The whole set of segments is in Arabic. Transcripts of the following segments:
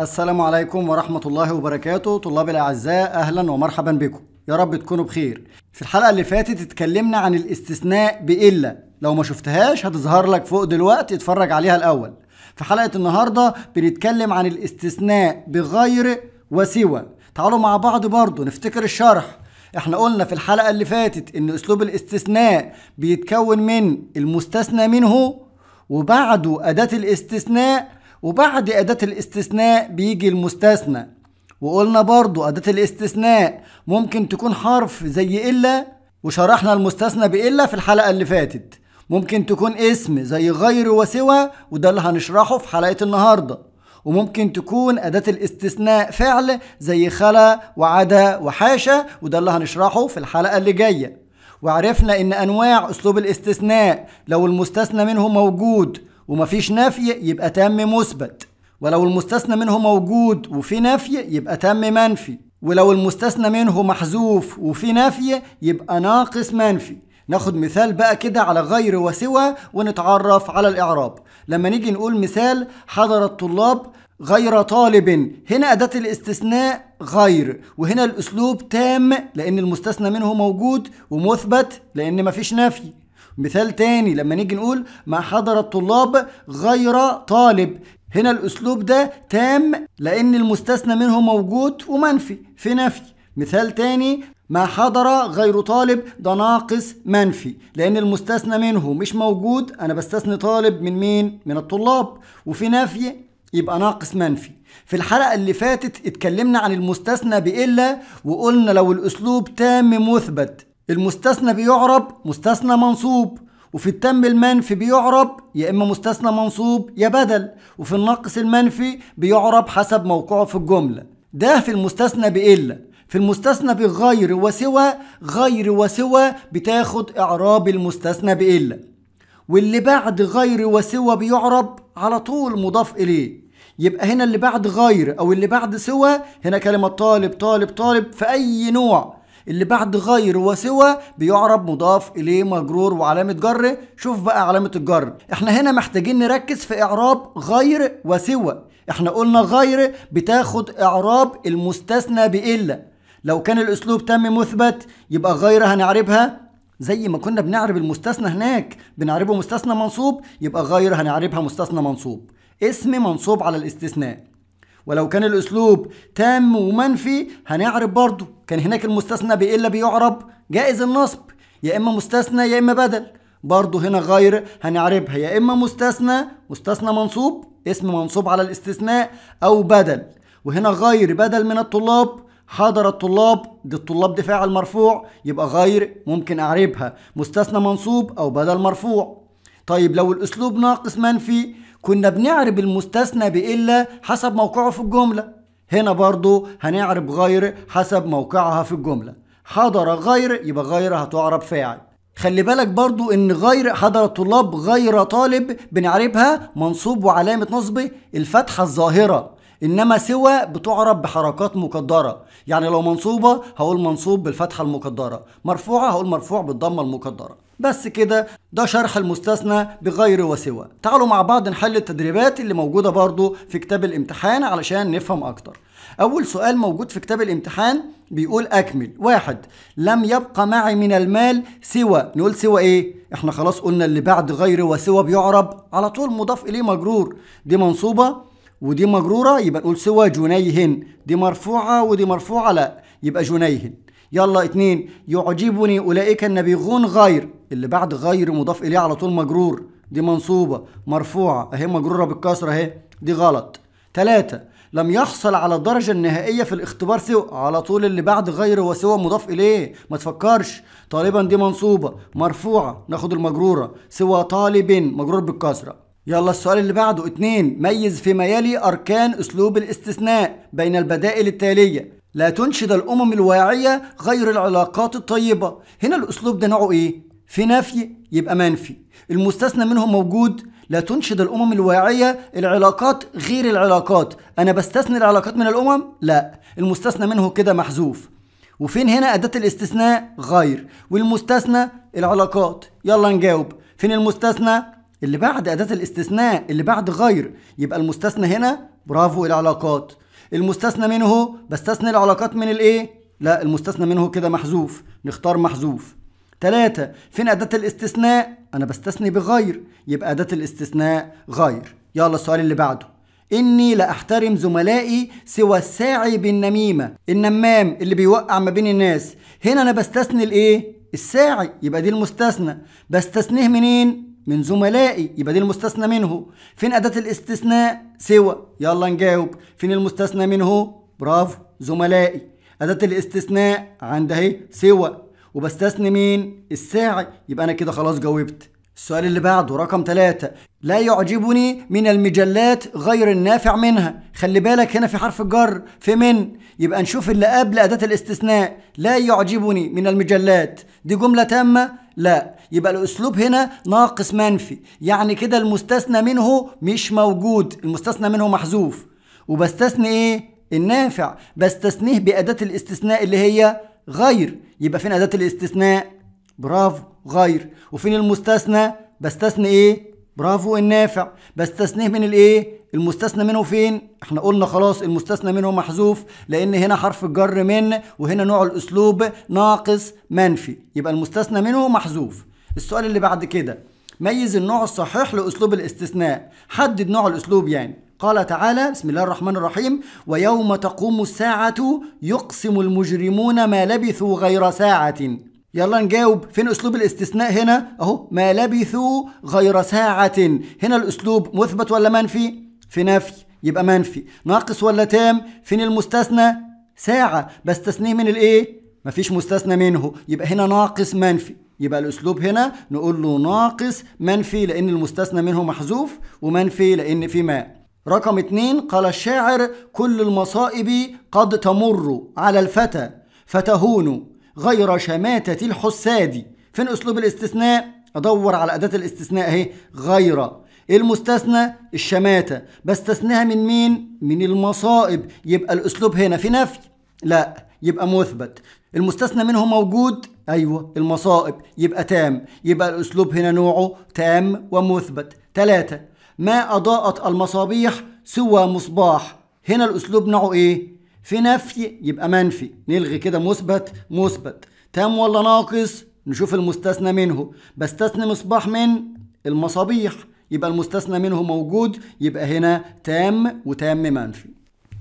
السلام عليكم ورحمة الله وبركاته طلاب الأعزاء أهلا ومرحبا بكم يا رب تكونوا بخير في الحلقة اللي فاتت اتكلمنا عن الاستثناء بإلا لو ما شفتهاش هتظهر لك فوق دلوقتي اتفرج عليها الأول في حلقة النهاردة بنتكلم عن الاستثناء بغير وسوى تعالوا مع بعض برضو نفتكر الشرح احنا قلنا في الحلقة اللي فاتت ان اسلوب الاستثناء بيتكون من المستثنى منه وبعده أداة الاستثناء وبعد أداة الاستثناء بيجي المستثنى وقلنا برضو أداة الاستثناء ممكن تكون حرف زي إلا وشرحنا المستثنى بإلا في الحلقة اللي فاتت ممكن تكون اسم زي غير وسوى وده اللي هنشرحه في حلقة النهاردة وممكن تكون أداة الاستثناء فعل زي خلا وعدا وحاشا وده اللي هنشرحه في الحلقة اللي جاية وعرفنا إن أنواع أسلوب الاستثناء لو المستثنى منه موجود ومفيش نفي يبقى تم مثبت ولو المستثنى منه موجود وفي نفي يبقى تم منفي ولو المستثنى منه محذوف وفي نفي يبقى ناقص منفي ناخد مثال بقى كده على غير وسوى ونتعرف على الإعراب لما نيجي نقول مثال حضر الطلاب غير طالب هنا أداة الاستثناء غير وهنا الأسلوب تام لأن المستثنى منه موجود ومثبت لأن مفيش نفي مثال تاني لما نيجي نقول ما حضر الطلاب غير طالب هنا الأسلوب ده تام لأن المستثنى منه موجود ومنفي في نفي مثال تاني ما حضر غير طالب ده ناقص منفي لأن المستثنى منه مش موجود أنا بستثني طالب من مين؟ من الطلاب وفي نفي يبقى ناقص منفي في الحلقة اللي فاتت اتكلمنا عن المستثنى بإلا وقلنا لو الأسلوب تام مثبت المستثنى بيعرب مستثنى منصوب وفي التم المنفي بيعرب يا إما مستثنى منصوب يا بدل وفي الناقص المنفي بيعرب حسب موقعه في الجملة ده في المستثنى بإلا في المستثنى بغير وسوى غير وسوى بتاخد إعراب المستثنى بإلا واللي بعد غير وسوى بيعرب على طول مضاف إليه يبقى هنا اللي بعد غير أو اللي بعد سوى هنا كلمة طالب طالب طالب في أي نوع اللي بعد غير وسوى بيعرب مضاف إليه مجرور وعلامة جر شوف بقى علامة الجر احنا هنا محتاجين نركز في إعراب غير وسوى احنا قلنا غير بتاخد إعراب المستثنى بإلا لو كان الأسلوب تم مثبت يبقى غير هنعربها زي ما كنا بنعرب المستثنى هناك بنعربه مستثنى منصوب يبقى غير هنعربها مستثنى منصوب اسم منصوب على الاستثناء ولو كان الاسلوب تام ومنفي هنعرب برضه كان هناك المستثنى بإلا بيعرب جائز النصب يا إما مستثنى يا إما بدل برضه هنا غير هنعربها يا إما مستثنى مستثنى منصوب اسم منصوب على الاستثناء أو بدل وهنا غير بدل من الطلاب حضر الطلاب دي الطلاب دي فاعل مرفوع يبقى غير ممكن أعربها مستثنى منصوب أو بدل مرفوع طيب لو الأسلوب ناقص منفي كنا بنعرب المستثنى بإلا حسب موقعه في الجملة هنا برضو هنعرب غير حسب موقعها في الجملة حضر غير يبقى غير هتعرب فاعل خلي بالك برضو ان غير حضر طلاب غير طالب بنعربها منصوب وعلامة نصب الفتحة الظاهرة انما سوى بتعرب بحركات مقدره يعني لو منصوبه هقول منصوب بالفتحه المقدره مرفوعه هقول مرفوع بالضمه المقدره بس كده ده شرح المستثنى بغير وسوى تعالوا مع بعض نحل التدريبات اللي موجودة برضو في كتاب الامتحان علشان نفهم أكتر أول سؤال موجود في كتاب الامتحان بيقول أكمل واحد لم يبقى معي من المال سوى نقول سوى إيه؟ إحنا خلاص قلنا اللي بعد غير وسوى بيعرب على طول مضاف إليه مجرور دي منصوبة ودي مجرورة يبقى نقول سوى جنيهن دي مرفوعة ودي مرفوعة لا يبقى جنيهن يلا اتنين يعجبني أولئك النبيغون غير اللي بعد غير مضاف إليه على طول مجرور دي منصوبة مرفوعة أهي مجرورة بالكسرة أهي دي غلط تلاتة لم يحصل على الدرجة النهائية في الاختبار سوى على طول اللي بعد غير وسوى مضاف إليه ما تفكرش طالبا دي منصوبة مرفوعة ناخد المجرورة سوى طالب مجرور بالكسرة يلا السؤال اللي بعده اتنين ميز فيما يلي أركان أسلوب الاستثناء بين البدائل التالية لا تنشد الأمم الواعية غير العلاقات الطيبة هنا الأسلوب ده نوعه إيه؟ في نفي يبقى منفي المستثنى منه موجود لا تنشد الأمم الواعية العلاقات غير العلاقات أنا بستثني العلاقات من الأمم؟ لا المستثنى منه كده محذوف وفين هنا أداة الاستثناء غير والمستثنى العلاقات يلا نجاوب فين المستثنى اللي بعد أداة الاستثناء اللي بعد غير يبقى المستثنى هنا برافو العلاقات المستثنى منه بستثني العلاقات من الايه لا المستثنى منه كده محذوف نختار محذوف تلاتة فين أداة الاستثناء أنا بستثني بغير يبقى أداة الاستثناء غير يلا السؤال اللي بعده إني لأحترم زملائي سوى الساعي بالنميمة النمام اللي بيوقع ما بين الناس هنا أنا بستثني الإيه؟ الساعي يبقى دي المستثنى بستثنيه منين؟ من زملائي يبقى دي المستثنى منه فين أداة الاستثناء سوى يلا نجاوب فين المستثنى منه برافو زملائي أداة الاستثناء عندها اهي سوى وبستثني مين الساعي يبقى أنا كده خلاص جاوبت السؤال اللي بعده رقم ثلاثة لا يعجبني من المجلات غير النافع منها خلي بالك هنا في حرف الجر في من يبقى نشوف اللي قبل أداة الاستثناء لا يعجبني من المجلات دي جملة تامة لا يبقى الاسلوب هنا ناقص منفي يعني كده المستثنى منه مش موجود المستثنى منه محذوف وبستثني ايه النافع بستثنيه باداه الاستثناء اللي هي غير يبقى فين اداه الاستثناء برافو غير وفين المستثنى بستثني ايه برافو إيه النافع بستثنيه من الايه المستثنى منه فين احنا قلنا خلاص المستثنى منه محذوف لان هنا حرف الجر من وهنا نوع الاسلوب ناقص منفي يبقى المستثنى منه محذوف السؤال اللي بعد كده ميز النوع الصحيح لاسلوب الاستثناء حدد نوع الاسلوب يعني قال تعالى بسم الله الرحمن الرحيم ويوم تقوم الساعه يقسم المجرمون ما لبثوا غير ساعه يلا نجاوب فين اسلوب الاستثناء هنا اهو ما لبثوا غير ساعة هنا الاسلوب مثبت ولا منفي في نفي يبقى منفي ناقص ولا تام فين المستثنى ساعة بستثنيه من الايه مفيش مستثنى منه يبقى هنا ناقص منفي يبقى الاسلوب هنا نقول له ناقص منفي لان المستثنى منه محذوف ومنفي لان في ما رقم اتنين قال الشاعر كل المصائب قد تمر على الفتى فتهون غير شماتة الحساد فين أسلوب الاستثناء أدور على أداة الاستثناء أهي غير المستثنى الشماتة بستثنيها من مين؟ من المصائب يبقى الأسلوب هنا في نفي لا يبقى مثبت المستثنى منه موجود أيوة المصائب يبقى تام يبقى الأسلوب هنا نوعه تام ومثبت ثلاثة ما أضاءت المصابيح سوى مصباح هنا الأسلوب نوعه إيه؟ في نفي يبقى منفي نلغي كده مثبت مثبت تام ولا ناقص نشوف المستثنى منه بستثني مصباح من المصابيح يبقى المستثنى منه موجود يبقى هنا تام وتام منفي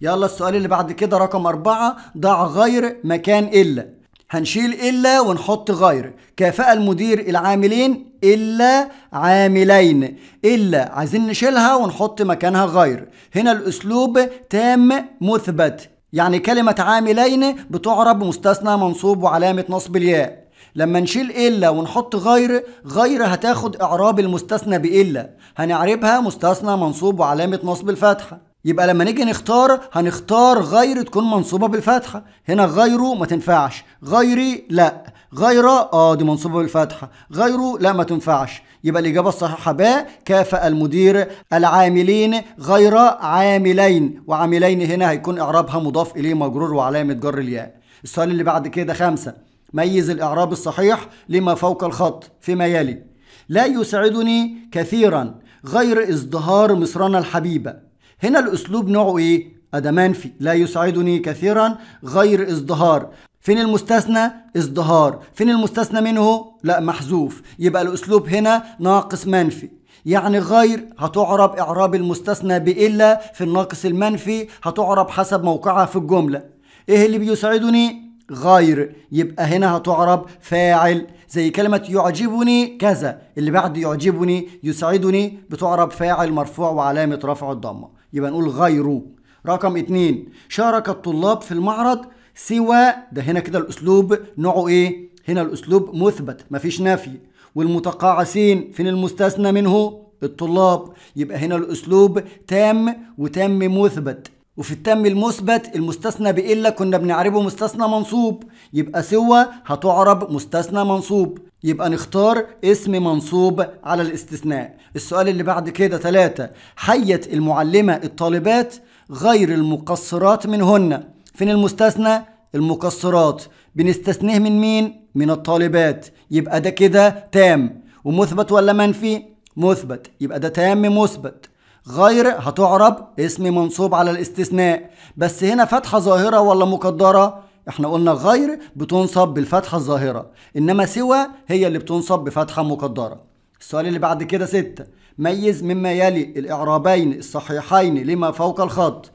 يلا السؤال اللي بعد كده رقم أربعة ضع غير مكان إلا هنشيل إلا ونحط غير كافأ المدير العاملين إلا عاملين إلا عايزين نشيلها ونحط مكانها غير هنا الأسلوب تام مثبت يعني كلمة عاملين بتعرب مستثنى منصوب وعلامة نصب الياء لما نشيل إلا ونحط غير غير هتاخد إعراب المستثنى بإلا هنعربها مستثنى منصوب وعلامة نصب الفتحة يبقى لما نيجي نختار هنختار غير تكون منصوبة بالفتحة هنا غيره ما تنفعش غيري لا غيره اه دي منصوبة بالفتحة غيره لا ما تنفعش يبقى الإجابة الصحيحة ب كافأ المدير العاملين غير عاملين وعاملين هنا هيكون إعرابها مضاف إليه مجرور وعلامة جر الياء السؤال اللي بعد كده خمسة ميز الإعراب الصحيح لما فوق الخط فيما يلي لا يسعدني كثيرا غير ازدهار مصرنا الحبيبه هنا الأسلوب نوعه إيه؟ أداة منفي لا يساعدني كثيرا غير إزدهار فين المستثنى ازدهار فين المستثنى منه لا محذوف يبقى الأسلوب هنا ناقص منفي يعني غير هتعرب إعراب المستثنى بإلا في الناقص المنفي هتعرب حسب موقعها في الجملة إيه اللي بيساعدني غير يبقى هنا هتعرب فاعل زي كلمة يعجبني كذا اللي بعد يعجبني يسعدني بتعرب فاعل مرفوع وعلامة رفع الضمة يبقى نقول غيره رقم اتنين شارك الطلاب في المعرض سوى ده هنا كده الأسلوب نوعه إيه؟ هنا الأسلوب مثبت مفيش نفي والمتقاعسين فين المستثنى منه؟ الطلاب يبقى هنا الأسلوب تام وتام مثبت وفي التم المثبت المستثنى بإلا كنا بنعربه مستثنى منصوب يبقى سوى هتعرب مستثنى منصوب يبقى نختار اسم منصوب على الاستثناء السؤال اللي بعد كده ثلاثة حيت المعلمة الطالبات غير المقصرات منهن فين المستثنى؟ المقصرات بنستثنيه من مين؟ من الطالبات يبقى ده كده تام ومثبت ولا منفي؟ مثبت يبقى ده تام مثبت غير هتعرب اسم منصوب على الاستثناء بس هنا فتحة ظاهرة ولا مقدرة؟ احنا قلنا غير بتنصب بالفتحة الظاهرة انما سوى هي اللي بتنصب بفتحة مقدرة السؤال اللي بعد كده ستة ميز مما يلي الإعرابين الصحيحين لما فوق الخط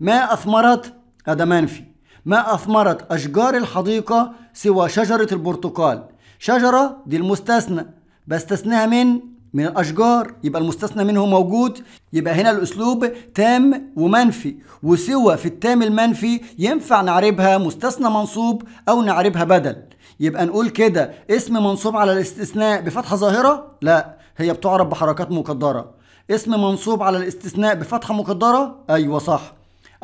ما أثمرت هذا منفي ما أثمرت أشجار الحديقة سوى شجرة البرتقال شجرة دي المستثنى بستثناها من من الأشجار يبقى المستثنى منه موجود يبقى هنا الأسلوب تام ومنفي وسوى في التام المنفي ينفع نعربها مستثنى منصوب أو نعربها بدل يبقى نقول كده اسم منصوب على الاستثناء بفتحة ظاهرة لا هي بتعرب بحركات مقدرة اسم منصوب على الاستثناء بفتحة مقدرة أيوة صح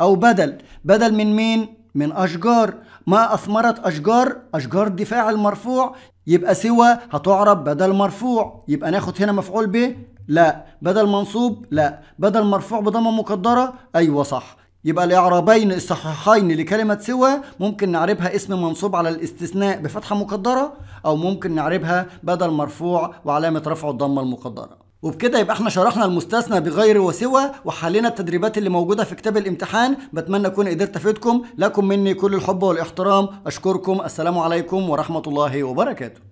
أو بدل بدل من مين من أشجار ما أثمرت أشجار أشجار الدفاع المرفوع يبقى سوى هتعرب بدل مرفوع يبقى ناخد هنا مفعول به لا بدل منصوب لا بدل مرفوع بضمة مقدرة أيوة صح يبقى الإعرابين الصحيحين لكلمة سوى ممكن نعربها اسم منصوب على الاستثناء بفتحة مقدرة أو ممكن نعربها بدل مرفوع وعلامة رفعه الضمة المقدرة وبكده يبقى احنا شرحنا المستثنى بغير وسوى وحلينا التدريبات اللي موجوده في كتاب الامتحان بتمنى اكون قدرت افيدكم لكم مني كل الحب والاحترام اشكركم السلام عليكم ورحمه الله وبركاته